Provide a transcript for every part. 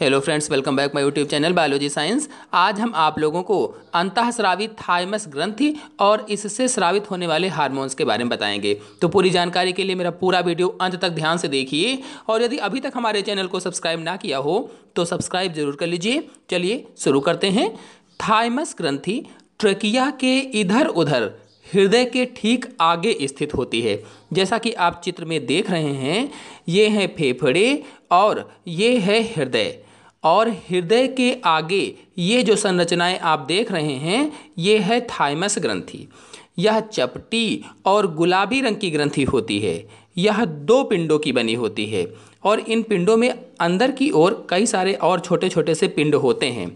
hello friends welcome back my YouTube channel biology science आज हम आप लोगों को अंतःस्रावित थाइमस ग्रंथि और इससे स्रावित होने वाले हार्मोन्स के बारे में बताएंगे तो पूरी जानकारी के लिए मेरा पूरा वीडियो अंत तक ध्यान से देखिए और यदि अभी तक हमारे चैनल को सब्सक्राइब ना किया हो तो सब्सक्राइब जरूर कर लीजिए चलिए शुरू करते हैं थाइमस ग्रंथि ट्रकिया के इधर उधर हृदय के ठीक आगे स्थित होती है जैसा कि आप चित्र में देख रहे हैं ये हैं फेफड़े और ये है हृदय और हृदय के आगे ये जो संरचनाएं आप देख रहे हैं ये है थाइमस ग्रंथि यह चपटी और गुलाबी रंग की ग्रंथि होती है यह दो पिंडों की बनी होती है और इन पिंडों में अंदर की ओर कई सारे और छोटे छोटे से पिंड होते हैं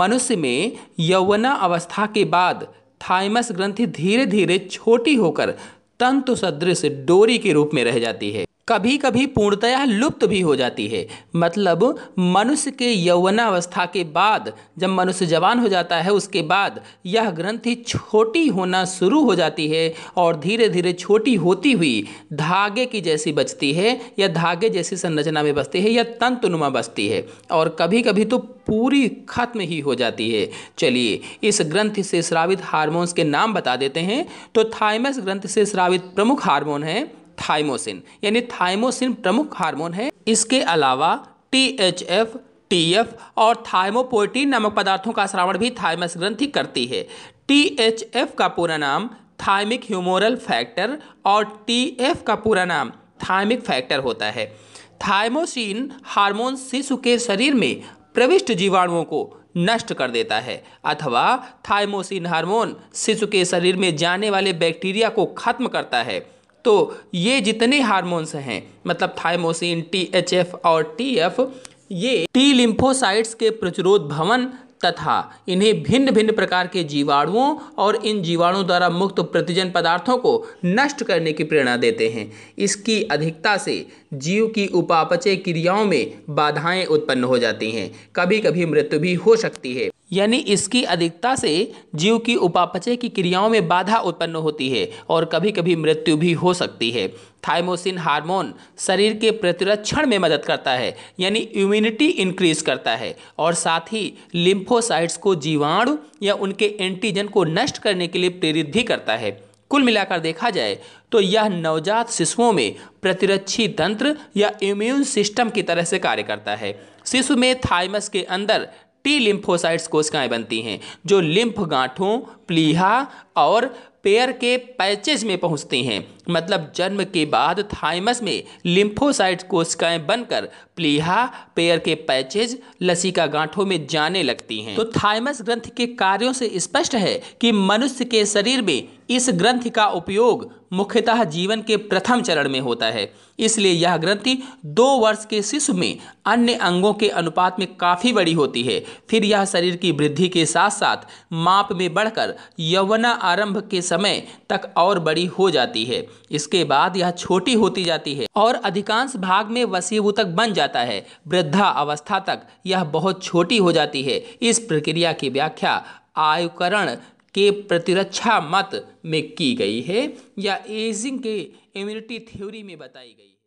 मनुष्य में यौवना अवस्था के बाद थाइमस ग्रंथि धीरे धीरे छोटी होकर तंतु सदृश डोरी के रूप में रह जाती है कभी कभी पूर्णतया लुप्त भी हो जाती है मतलब मनुष्य के यौवनावस्था के बाद जब मनुष्य जवान हो जाता है उसके बाद यह ग्रंथि छोटी होना शुरू हो जाती है और धीरे धीरे छोटी होती हुई धागे की जैसी बचती है या धागे जैसी संरचना में बसती है या तंतुनुमा बसती है और कभी कभी तो पूरी खत्म ही हो जाती है चलिए इस ग्रंथ से श्रावित हारमोन्स के नाम बता देते हैं तो थाइमस ग्रंथ से श्रावित प्रमुख हारमोन हैं थाइमोसिन यानी थाइमोसिन प्रमुख हार्मोन है इसके अलावा T H F T F और थाइमोपोइटिन नामक पदार्थों का श्रावण भी थाइमस ग्रंथि करती है टी एच एफ का पूरा नाम थाइमिक ह्यूमोरल फैक्टर और टी एफ का पूरा नाम थाइमिक फैक्टर होता है थाइमोसिन हार्मोन शिशु के शरीर में प्रविष्ट जीवाणुओं को नष्ट कर देता है अथवा थाइमोसिन हार्मोन शिशु के शरीर में जाने वाले बैक्टीरिया को खत्म करता है तो ये जितने हार्मोन्स हैं मतलब थायमोसिन टी एच एफ और टी एफ ये टी लिम्फोसाइट्स के प्रतिरोध भवन तथा इन्हें भिन्न भिन्न प्रकार के जीवाणुओं और इन जीवाणुओं द्वारा मुक्त प्रतिजन पदार्थों को नष्ट करने की प्रेरणा देते हैं इसकी अधिकता से जीव की उपापचय क्रियाओं में बाधाएं उत्पन्न हो जाती हैं कभी कभी मृत्यु भी हो सकती है यानी इसकी अधिकता से जीव की उपापचय की क्रियाओं में बाधा उत्पन्न होती है और कभी कभी मृत्यु भी हो सकती है थायमोसिन हार्मोन शरीर के प्रतिरक्षण में मदद करता है यानी इम्यूनिटी इंक्रीज करता है और साथ ही लिम्फोसाइट्स को जीवाणु या उनके एंटीजन को नष्ट करने के लिए प्रेरित भी करता है कुल मिलाकर देखा जाए तो यह नवजात शिशुओं में प्रतिरक्षी तंत्र या इम्यून सिस्टम की तरह से कार्य करता है शिशु में थाइमस के अंदर टी लिम्फोसाइट्स कोशिकाएं बनती हैं जो लिम्फ गांठों प्लीहा और पेयर के पैचेज में पहुंचती हैं मतलब जन्म के बाद थाइमस में लिम्फोसाइट कोशिकाएं बनकर प्लीहा पेयर के पैचेज लसिका गांठों में जाने लगती हैं तो थाइमस ग्रंथ के कार्यों से स्पष्ट है कि मनुष्य के शरीर में इस ग्रंथ का उपयोग मुख्यतः जीवन के प्रथम चरण में होता है इसलिए यह ग्रंथि दो वर्ष के शिशु में अन्य अंगों के अनुपात में काफ़ी बड़ी होती है फिर यह शरीर की वृद्धि के साथ साथ माप में बढ़कर यौवना आरंभ के समय तक और बड़ी हो जाती है इसके बाद यह छोटी होती जाती है और अधिकांश भाग में तक बन जाता है वृद्धा अवस्था तक यह बहुत छोटी हो जाती है इस प्रक्रिया की व्याख्या आयुकरण के प्रतिरक्षा मत में की गई है या एजिंग के इम्यूनिटी थ्योरी में बताई गई